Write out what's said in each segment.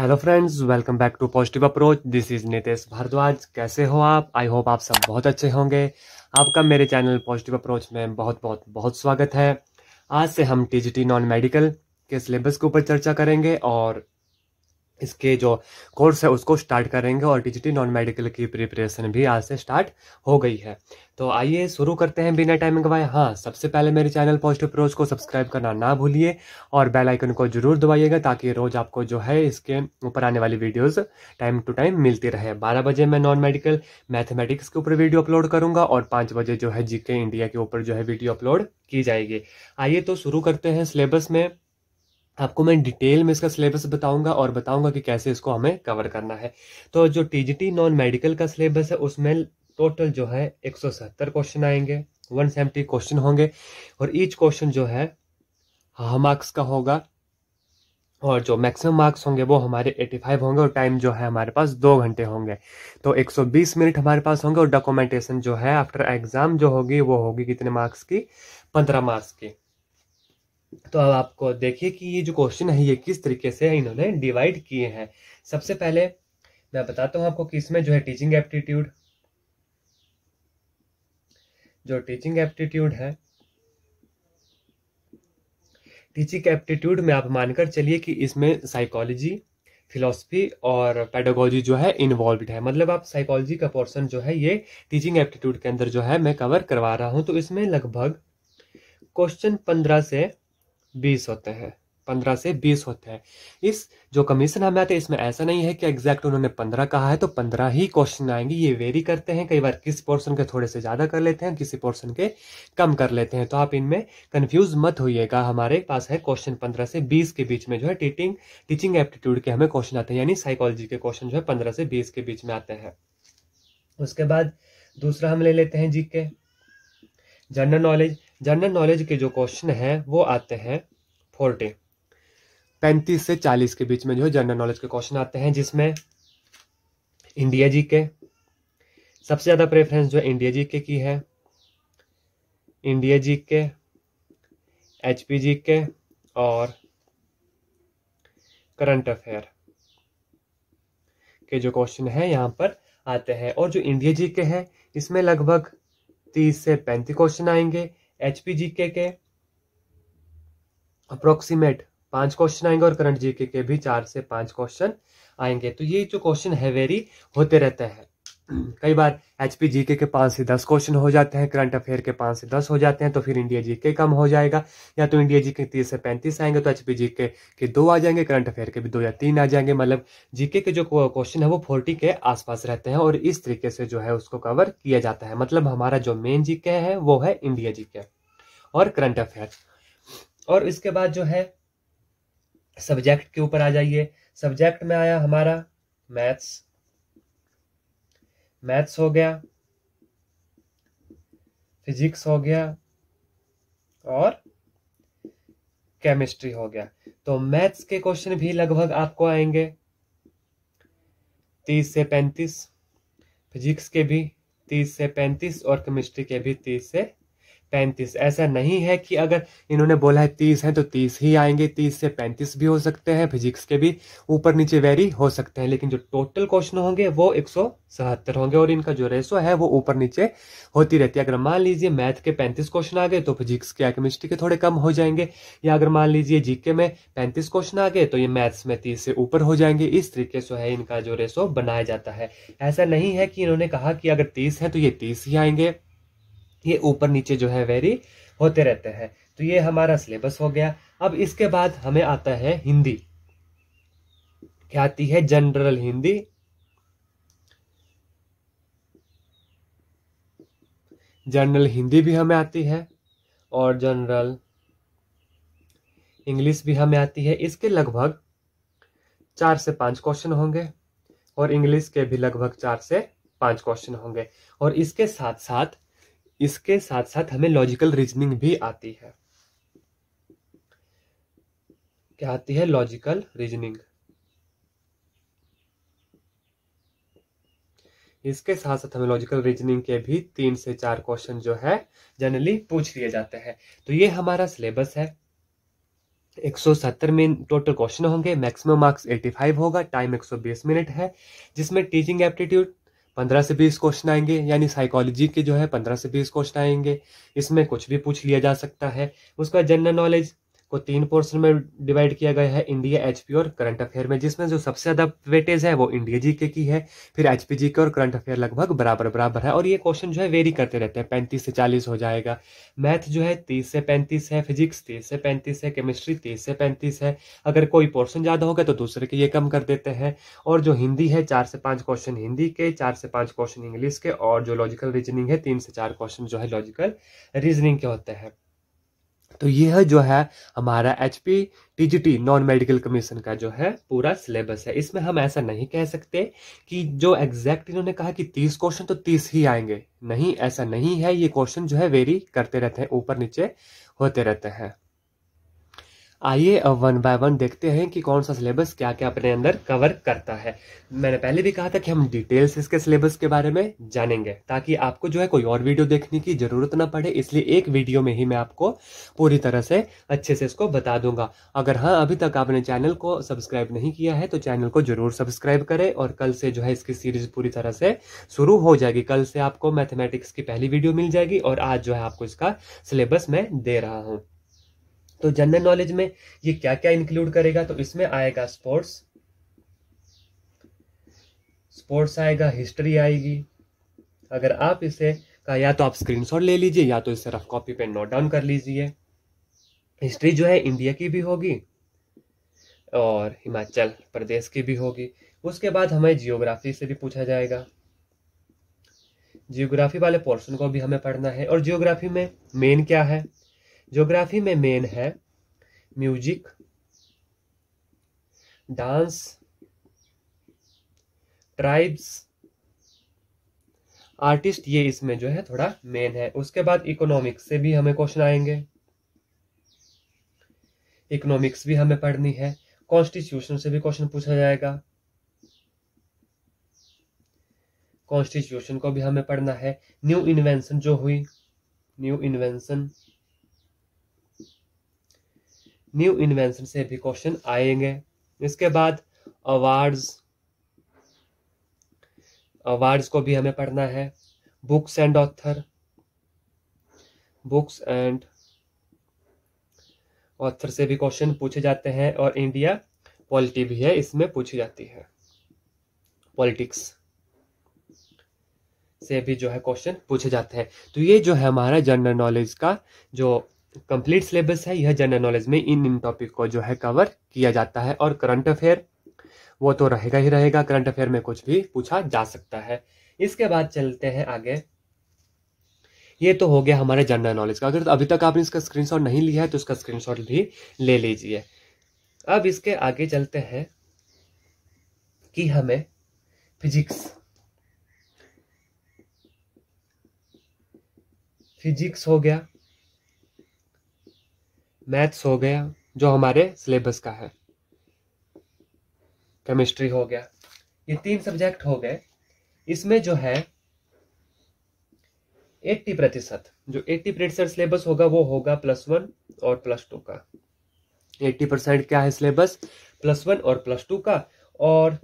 hello friends welcome back to positive approach this is Nitesh Bhardwaj कैसे हो आप आई होप आप सब बहुत अच्छे होंगे आपका मेरे चैनल पॉजिटिव अप्रोच में बहुत बहुत बहुत स्वागत है आज से हम टीजीटी नॉन मेडिकल के सिलेबस के ऊपर चर्चा करेंगे और इसके जो कोर्स है उसको स्टार्ट करेंगे और टीजीटी नॉन मेडिकल की प्रिपरेशन भी आज से स्टार्ट हो गई है तो आइए शुरू करते हैं बिना टाइमिंग वाए हाँ सबसे पहले मेरे चैनल पॉजिटिव अप्रोच को सब्सक्राइब करना ना भूलिए और बेल आइकन को जरूर दबाइएगा ताकि रोज आपको जो है इसके ऊपर आने वाली वीडियोस टाइम टू टाइम मिलती रहे बारह बजे मैं नॉन मेडिकल मैथमेटिक्स के ऊपर वीडियो अपलोड करूंगा और पांच बजे जो है जीके इंडिया के ऊपर जो है वीडियो अपलोड की जाएगी आइए तो शुरू करते हैं सिलेबस में आपको मैं डिटेल में इसका सिलेबस बताऊंगा और बताऊंगा कि कैसे इसको हमें कवर करना है तो जो टीजीटी नॉन मेडिकल का सिलेबस है उसमें टोटल जो है 170 क्वेश्चन आएंगे 170 क्वेश्चन होंगे और ईच क्वेश्चन जो है मार्क्स हाँ, का होगा और जो मैक्सिमम मार्क्स होंगे वो हमारे 85 होंगे और टाइम जो है हमारे पास दो घंटे होंगे तो 120 मिनट हमारे पास होंगे और डॉक्यूमेंटेशन जो है आफ्टर एग्ज़ाम जो होगी वो होगी कितने मार्क्स की पंद्रह मार्क्स की तो अब आपको देखिए कि ये जो क्वेश्चन है ये किस तरीके से इन्होंने डिवाइड किए हैं सबसे पहले मैं बताता हूँ आपको कि इसमें जो है टीचिंग एप्टीट्यूड जो टीचिंग एप्टीट्यूड है टीचिंग एप्टीट्यूड में आप मानकर चलिए कि इसमें साइकोलॉजी फिलोसफी और पेडागोजी जो है इन्वॉल्व है मतलब आप साइकोलॉजी का पोर्सन जो है ये टीचिंग एप्टीट्यूड के अंदर जो है मैं कवर करवा रहा हूँ तो इसमें लगभग क्वेश्चन पंद्रह से बीस होते हैं पंद्रह से बीस होते हैं इस जो कमीशन हमें आते हैं इसमें ऐसा नहीं है कि एग्जैक्ट उन्होंने पंद्रह कहा है तो पंद्रह ही क्वेश्चन आएंगे ये वेरी करते हैं कई बार किसी पोर्शन के थोड़े से ज़्यादा कर लेते हैं किसी पोर्शन के कम कर लेते हैं तो आप इनमें कन्फ्यूज मत होइएगा हमारे पास है क्वेश्चन पंद्रह से बीस के बीच में जो है टीचिंग टीचिंग एप्टीट्यूड के हमें क्वेश्चन आते हैं यानी साइकोलॉजी के क्वेश्चन जो है पंद्रह से बीस के बीच में आते हैं उसके बाद दूसरा हम ले लेते हैं G general knowledge general knowledge के जो क्वेश्चन हैं वो आते हैं फोर्टी पैंतीस से चालीस के बीच में जो है जनरल नॉलेज के क्वेश्चन आते हैं जिसमें इंडिया जी के सबसे ज़्यादा प्रेफरेंस जो है इंडिया जी के की है इंडिया जी के एच पी जी के और करंट अफेयर के जो क्वेश्चन हैं यहाँ पर आते हैं और जो इंडिया जी के हैं इसमें लगभग तीस से पैंतीस क्वेश्चन आएंगे एच पी के अप्रोक्सीमेट पांच क्वेश्चन आएंगे और करंट जीके के भी चार से पांच क्वेश्चन आएंगे तो ये जो क्वेश्चन है वेरी होते रहते हैं कई बार एच पी जी के पाँच से दस क्वेश्चन हो जाते हैं करंट अफेयर के पाँच से दस हो जाते हैं तो फिर इंडिया जी के कम हो जाएगा या तो इंडिया जी के तीस से पैंतीस आएंगे तो एच पी जी के दो आ जाएंगे करंट अफेयर के भी दो या तीन आ जाएंगे मतलब जी के जो क्वेश्चन है वो फोर्टी के आसपास रहते हैं और इस तरीके से जो है उसको कवर किया जाता है मतलब हमारा जो मेन जी है वो है इंडिया जी और करंट अफेयर और इसके बाद जो है सब्जेक्ट के ऊपर आ जाइए सब्जेक्ट में आया हमारा मैथ्स मैथ्स हो गया फिजिक्स हो गया और केमिस्ट्री हो गया तो मैथ्स के क्वेश्चन भी लगभग आपको आएंगे तीस से पैंतीस फिजिक्स के भी तीस से पैंतीस और केमिस्ट्री के भी तीस से पैंतीस ऐसा नहीं है कि अगर इन्होंने बोला है तीस है तो तीस ही आएंगे तीस से पैंतीस भी हो सकते हैं फिजिक्स के भी ऊपर नीचे वेरी हो सकते हैं लेकिन जो टोटल क्वेश्चन होंगे वो एक सौ सहत्तर होंगे और इनका जो रेशो है वो ऊपर नीचे होती रहती है अगर मान लीजिए मैथ के पैंतीस क्वेश्चन आ गए तो फिजिक्स के या केमिस्ट्री के थोड़े कम हो जाएंगे या अगर मान लीजिए जीके में पैंतीस क्वेश्चन आ गए तो ये मैथ्स में तीस से ऊपर हो जाएंगे इस तरीके से है इनका जो रेशो बनाया जाता है ऐसा नहीं है कि इन्होंने कहा कि अगर तीस है तो ये तीस ही आएंगे ये ऊपर नीचे जो है वेरी होते रहते हैं तो ये हमारा सिलेबस हो गया अब इसके बाद हमें आता है हिंदी क्या आती है जनरल हिंदी जनरल हिंदी भी हमें आती है और जनरल इंग्लिश भी हमें आती है इसके लगभग चार से पांच क्वेश्चन होंगे और इंग्लिश के भी लगभग चार से पांच क्वेश्चन होंगे और इसके साथ साथ इसके साथ साथ हमें लॉजिकल रीजनिंग भी आती है क्या आती है लॉजिकल रीजनिंग इसके साथ साथ हमें लॉजिकल रीजनिंग के भी तीन से चार क्वेश्चन जो है जनरली पूछ लिए जाते हैं तो ये हमारा सिलेबस है 170 में टोटल क्वेश्चन होंगे मैक्सिमम मार्क्स 85 होगा टाइम 120 मिनट है जिसमें टीचिंग एप्टीट्यूड पंद्रह से बीस क्वेश्चन आएंगे यानी साइकोलॉजी के जो है पंद्रह से बीस क्वेश्चन आएंगे इसमें कुछ भी पूछ लिया जा सकता है उसका जनरल नॉलेज को तीन पोर्शन में डिवाइड किया गया है इंडिया एचपी और करंट अफेयर में जिसमें जो सबसे ज़्यादा वेटेज है वो इंडिया जीके की है फिर एचपी के और करंट अफेयर लगभग बराबर बराबर है और ये क्वेश्चन जो है वेरी करते रहते हैं पैंतीस से चालीस हो जाएगा मैथ जो है तीस से पैंतीस है फिजिक्स तीस से पैंतीस है केमिस्ट्री तीस से पैंतीस है अगर कोई पोर्शन ज़्यादा होगा तो दूसरे के ये कम कर देते हैं और जो हिंदी है चार से पाँच क्वेश्चन हिंदी के चार से पाँच क्वेश्चन इंग्लिश के और जो लॉजिकल रीजनिंग है तीन से चार क्वेश्चन जो है लॉजिकल रीजनिंग के होते हैं तो यह जो है हमारा H P T G T non medical commission का जो है पूरा सिलेबस है इसमें हम ऐसा नहीं कह सकते कि जो एग्जैक्ट इन्होंने कहा कि तीस क्वेश्चन तो तीस ही आएंगे नहीं ऐसा नहीं है ये क्वेश्चन जो है वेरी करते रहते हैं ऊपर नीचे होते रहते हैं आइए अब वन बाय वन देखते हैं कि कौन सा सिलेबस क्या क्या अपने अंदर कवर करता है मैंने पहले भी कहा था कि हम डिटेल्स इसके सिलेबस के बारे में जानेंगे ताकि आपको जो है कोई और वीडियो देखने की ज़रूरत ना पड़े इसलिए एक वीडियो में ही मैं आपको पूरी तरह से अच्छे से इसको बता दूंगा अगर हाँ अभी तक आपने चैनल को सब्सक्राइब नहीं किया है तो चैनल को ज़रूर सब्सक्राइब करें और कल से जो है इसकी सीरीज़ पूरी तरह से शुरू हो जाएगी कल से आपको मैथमेटिक्स की पहली वीडियो मिल जाएगी और आज जो है आपको इसका सिलेबस मैं दे रहा हूँ तो जनरल नॉलेज में ये क्या क्या इंक्लूड करेगा तो इसमें आएगा स्पोर्ट्स स्पोर्ट्स आएगा हिस्ट्री आएगी अगर आप इसे का या तो आप स्क्रीनशॉट ले लीजिए या तो इसे रफ कॉपी पे नोट डाउन कर लीजिए हिस्ट्री जो है इंडिया की भी होगी और हिमाचल प्रदेश की भी होगी उसके बाद हमें जियोग्राफी से भी पूछा जाएगा जियोग्राफी वाले पोर्शन को भी हमें पढ़ना है और जियोग्राफी में मेन क्या है ज्योग्राफी में मेन है म्यूजिक डांस ट्राइब्स आर्टिस्ट ये इसमें जो है थोड़ा मेन है उसके बाद इकोनॉमिक्स से भी हमें क्वेश्चन आएंगे इकोनॉमिक्स भी हमें पढ़नी है कॉन्स्टिट्यूशन से भी क्वेश्चन पूछा जाएगा कॉन्स्टिट्यूशन को भी हमें पढ़ना है न्यू इन्वेंशन जो हुई न्यू इन्वेंशन न्यू इन्वेंशन से भी क्वेश्चन आएंगे इसके बाद अवार्ड्स अवार्ड्स को भी हमें पढ़ना है books and author books and author से भी क्वेश्चन पूछे जाते हैं और इंडिया पॉलिटी भी है इसमें पूछी जाती है पॉलिटिक्स से भी जो है क्वेश्चन पूछे जाते हैं तो ये जो है हमारा जनरल नॉलेज का जो कंप्लीट सिलेबस है यह जनरल नॉलेज में इन इन टॉपिक को जो है कवर किया जाता है और करंट अफेयर वो तो रहेगा ही रहेगा करंट अफेयर में कुछ भी पूछा जा सकता है इसके बाद चलते हैं आगे ये तो हो गया हमारे जनरल नॉलेज का अगर तो अभी तक आपने इसका स्क्रीनशॉट नहीं लिया है तो इसका स्क्रीनशॉट भी ले लीजिए अब इसके आगे चलते हैं कि हमें फिजिक्स फिजिक्स हो गया मैथ्स हो गया जो हमारे सिलेबस का है केमिस्ट्री हो गया ये तीन सब्जेक्ट हो गए इसमें जो है एट्टी प्रतिशत जो एट्टी प्रतिशत सिलेबस होगा वो होगा प्लस वन और प्लस टू का एट्टी परसेंट क्या है सिलेबस प्लस वन और प्लस टू का और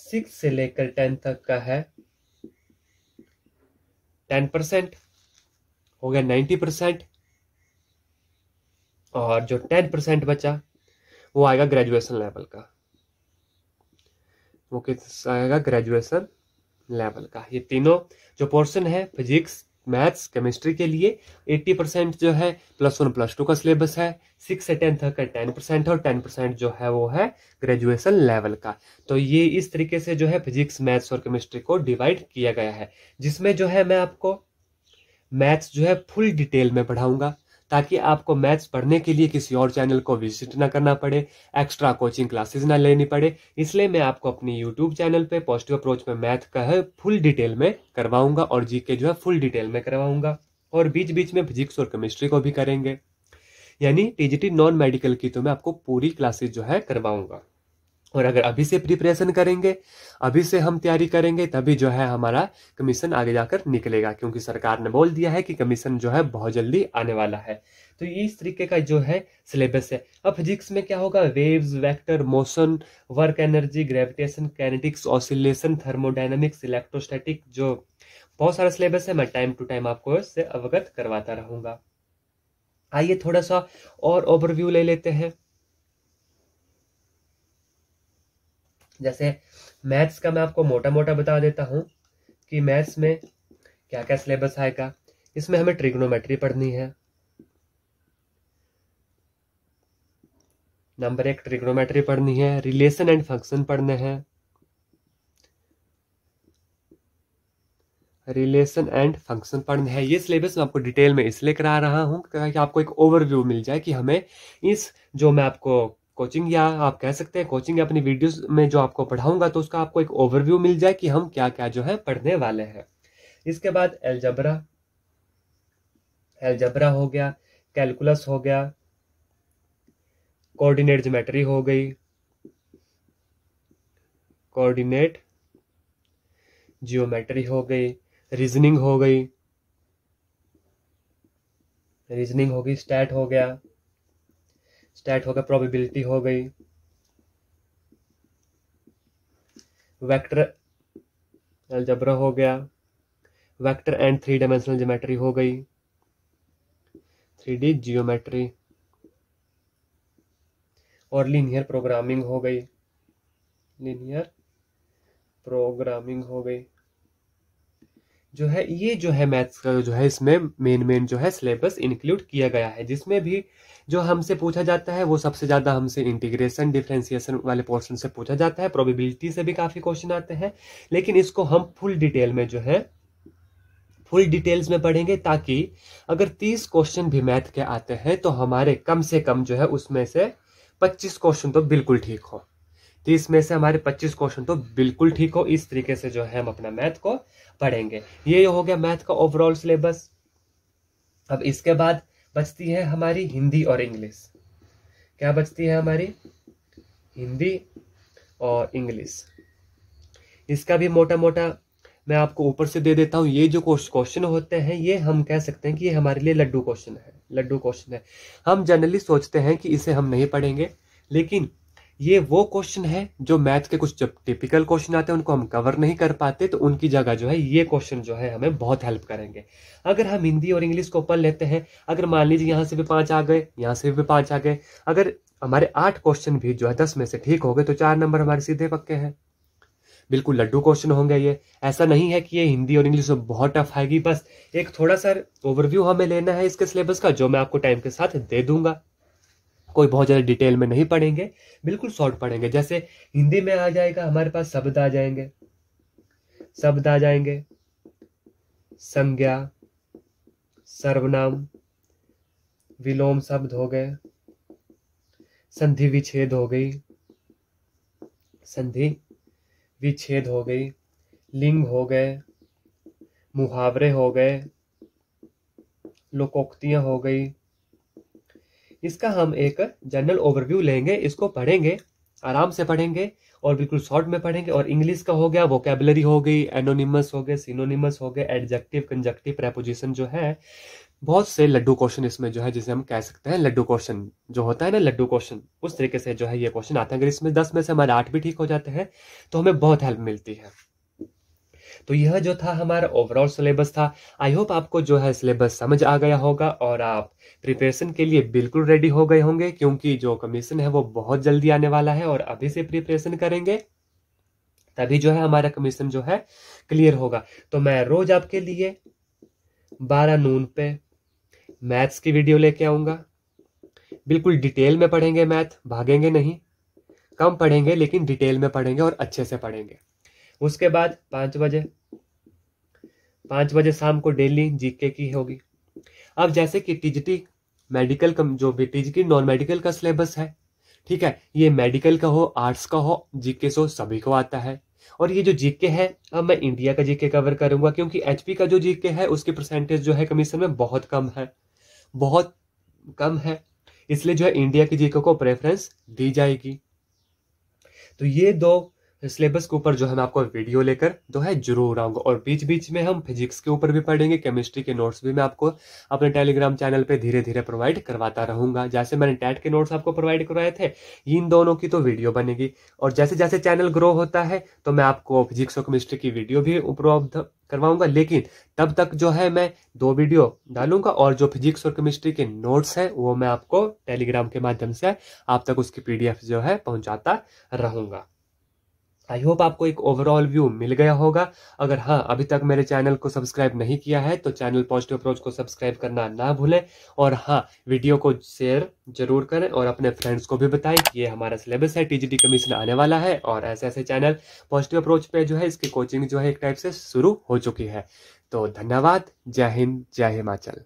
सिक्स से लेकर टेन तक का है टेन परसेंट हो गया नाइन्टी परसेंट और जो टेन परसेंट बचा वो आएगा ग्रेजुएशन लेवल का वो किस आएगा ग्रेजुएशन लेवल का ये तीनों जो पोर्शन है फिजिक्स मैथ्स केमिस्ट्री के लिए एट्टी परसेंट जो है प्लस वन प्लस टू का सिलेबस है सिक्स से टेंथ का टेन परसेंट है और टेन परसेंट जो है वो है ग्रेजुएशन लेवल का तो ये इस तरीके से जो है फिजिक्स मैथ्स और केमिस्ट्री को डिवाइड किया गया है जिसमें जो है मैं आपको मैथ्स जो है फुल डिटेल में पढ़ाऊंगा ताकि आपको मैथ्स पढ़ने के लिए किसी और चैनल को विजिट ना करना पड़े एक्स्ट्रा कोचिंग क्लासेस ना लेनी पड़े इसलिए मैं आपको अपनी यूट्यूब चैनल पे पॉजिटिव अप्रोच में मैथ का है फुल डिटेल में करवाऊंगा और जी के जो है फुल डिटेल में करवाऊंगा और बीच बीच में फिजिक्स और केमिस्ट्री को भी करेंगे यानी टीजीटी नॉन मेडिकल की तो मैं आपको पूरी क्लासेज जो है करवाऊंगा और अगर अभी से प्रिपरेशन करेंगे अभी से हम तैयारी करेंगे तभी जो है हमारा कमीशन आगे जाकर निकलेगा क्योंकि सरकार ने बोल दिया है कि कमीशन जो है बहुत जल्दी आने वाला है तो ये इस तरीके का जो है सिलेबस है अब फिजिक्स में क्या होगा waves vector motion work energy gravitation kinetics oscillation thermodynamics electrostatic जो बहुत सारा सिलेबस है मैं टाइम टू टाइम आपको इससे अवगत करवाता रहूंगा आइए थोड़ा सा और ओवरव्यू ले लेते हैं जैसे मैथ्स का मैं आपको मोटा मोटा बता देता हूँ कि मैथ्स में क्या क्या सिलेबस आएगा इसमें हमें ट्रिग्नोमेट्री पढ़नी है नंबर एक ट्रिग्नोमेट्री पढ़नी है रिलेशन एंड फंक्शन पढ़ने हैं रिलेशन एंड फंक्शन पढ़ने हैं ये सिलेबस मैं आपको डिटेल में इसलिए करा रहा हूँ कि आपको एक ओवरव्यू मिल जाए कि हमें इस जो मैं आपको कोचिंग या आप कह सकते हैं कोचिंग या अपनी वीडियोस में जो आपको पढ़ाऊंगा तो उसका आपको एक ओवरव्यू मिल जाए कि हम क्या क्या जो है पढ़ने वाले हैं इसके बाद एलजबरा एलजबरा हो गया कैलकुलस हो गया कोऑर्डिनेट जोमेट्री हो गई कोऑर्डिनेट जियोमेट्री हो गई रीजनिंग हो गई रीजनिंग हो गई स्टैट हो गया स्टैट हो गया प्रोबेबिलिटी हो गई वेक्टर अलजबरा हो गया vector and three dimensional geometry हो गई थ्री डी जियोमेट्री और लीनियर प्रोग्रामिंग हो गई लीनियर प्रोग्रामिंग हो गई जो है ये जो है मैथ्स का जो है इसमें मेन मेन जो है सिलेबस इंक्लूड किया गया है जिसमें भी जो हमसे पूछा जाता है वो सबसे ज़्यादा हमसे इंटीग्रेशन डिफ्रेंसिएशन वाले पोर्शन से पूछा जाता है प्रोबेबिलिटी से भी काफ़ी क्वेश्चन आते हैं लेकिन इसको हम फुल डिटेल में जो है फुल डिटेल्स में पढ़ेंगे ताकि अगर तीस क्वेश्चन भी मैथ के आते हैं तो हमारे कम से कम जो है उसमें से पच्चीस क्वेश्चन तो बिल्कुल ठीक हो तीस में से हमारे पच्चीस क्वेश्चन तो बिल्कुल ठीक हो इस तरीके से जो है हम अपना मैथ को पढ़ेंगे ये हो गया मैथ का ओवरऑल सिलेबस अब इसके बाद बचती है हमारी हिंदी और इंग्लिश क्या बचती है हमारी हिंदी और इंग्लिश इसका भी मोटा मोटा मैं आपको ऊपर से दे देता हूँ ये जो क्वेश्चन होते हैं ये हम कह सकते हैं कि ये हमारे लिए लड्डू क्वेश्चन है लड्डू क्वेश्चन है हम जनरली सोचते हैं कि इसे हम नहीं पढ़ेंगे लेकिन ये वो क्वेश्चन है जो मैथ के कुछ जब टिपिकल क्वेश्चन आते हैं उनको हम कवर नहीं कर पाते तो उनकी जगह जो है ये क्वेश्चन जो है हमें बहुत हेल्प करेंगे अगर हम हिंदी और इंग्लिश को पढ़ लेते हैं अगर मान लीजिए यहाँ से भी पाँच आ गए यहाँ से भी पाँच आ गए अगर हमारे आठ क्वेश्चन भी जो है दस में से ठीक हो गए तो चार नंबर हमारे सीधे पक्के हैं बिल्कुल लड्डू क्वेश्चन होंगे ये ऐसा नहीं है कि ये हिंदी और इंग्लिश में बहुत टफ आएगी बस एक थोड़ा सा ओवरव्यू हमें लेना है इसके सिलेबस का जो मैं आपको टाइम के साथ दे दूंगा कोई बहुत ज़्यादा डिटेल में नहीं पढ़ेंगे बिल्कुल शॉर्ट पढ़ेंगे जैसे हिंदी में आ जाएगा हमारे पास शब्द आ जाएंगे शब्द आ जाएंगे संज्ञा सर्वनाम विलोम शब्द हो गए संधि विच्छेद हो गई संधि विच्छेद हो गई लिंग हो गए मुहावरे हो गए लोकोक्तियां हो गई इसका हम एक जनरल ओवरव्यू लेंगे इसको पढ़ेंगे आराम से पढ़ेंगे और बिल्कुल शॉर्ट में पढ़ेंगे और इंग्लिश का हो गया वोकेबलरी हो गई एनोनिमस हो गए सिनोनिमस हो गए एडजेक्टिव कंजक्टिव प्रेपोजिशन जो है बहुत से लड्डू क्वेश्चन इसमें जो है जिसे हम कह सकते हैं लड्डू क्वेश्चन जो होता है ना लड्डू क्वेश्चन उस तरीके से जो है ये क्वेश्चन आते हैं अगर इसमें दस में से हमारे आठ भी ठीक हो जाते हैं तो हमें बहुत हेल्प मिलती है तो यह जो था हमारा ओवरऑल सिलेबस था आई होप आपको जो है सिलेबस समझ आ गया होगा और आप प्रिपरेशन के लिए बिल्कुल रेडी हो गए होंगे क्योंकि जो कमीशन है वो बहुत जल्दी आने वाला है और अभी से प्रिपरेशन करेंगे तभी जो है हमारा कमीशन जो है क्लियर होगा तो मैं रोज आपके लिए बारह नून पे मैथ्स की वीडियो लेके आऊंगा बिल्कुल डिटेल में पढ़ेंगे मैथ भागेंगे नहीं कम पढ़ेंगे लेकिन डिटेल में पढ़ेंगे और अच्छे से पढ़ेंगे उसके बाद पांच बजे पांच बजे शाम को डेली जीके की होगी अब जैसे कि टीजीटी मेडिकल का जो भी टीजीटी नॉन मेडिकल का सिलेबस है ठीक है ये मेडिकल का हो आर्ट्स का हो जीके सो सभी को आता है और ये जो जीके है अब मैं इंडिया का जीके कवर करूंगा क्योंकि एचपी का जो जीके है उसकी परसेंटेज जो है कमीशन में बहुत कम है बहुत कम है इसलिए जो है इंडिया के जीके को प्रेफरेंस दी जाएगी तो ये दो सिलेबस के ऊपर जो है मैं आपको वीडियो लेकर जो है जरूर आऊंगा और बीच बीच में हम फिजिक्स के ऊपर भी पढ़ेंगे केमिस्ट्री के नोट्स भी मैं आपको अपने टेलीग्राम चैनल पे धीरे धीरे प्रोवाइड करवाता रहूंगा जैसे मैंने टैट के नोट्स आपको प्रोवाइड करवाए थे इन दोनों की तो वीडियो बनेगी और जैसे जैसे चैनल ग्रो होता है तो मैं आपको फिजिक्स और केमिस्ट्री की वीडियो भी उपलब्ध करवाऊंगा लेकिन तब तक जो है मैं दो वीडियो डालूंगा और जो फिजिक्स और केमिस्ट्री के नोट्स हैं वो मैं आपको टेलीग्राम के माध्यम से आप तक उसकी पीडीएफ जो है पहुंचाता रहूंगा आई होप आपको एक ओवरऑल व्यू मिल गया होगा अगर हाँ अभी तक मेरे चैनल को सब्सक्राइब नहीं किया है तो चैनल पॉजिटिव अप्रोच को सब्सक्राइब करना ना भूलें और हाँ वीडियो को शेयर जरूर करें और अपने फ्रेंड्स को भी बताएं कि ये हमारा सिलेबस है टीजीटी कमीशन आने वाला है और ऐसे ऐसे चैनल पॉजिटिव अप्रोच पे जो है इसकी कोचिंग जो है एक टाइप से शुरू हो चुकी है तो धन्यवाद जय हिंद जय हिमाचल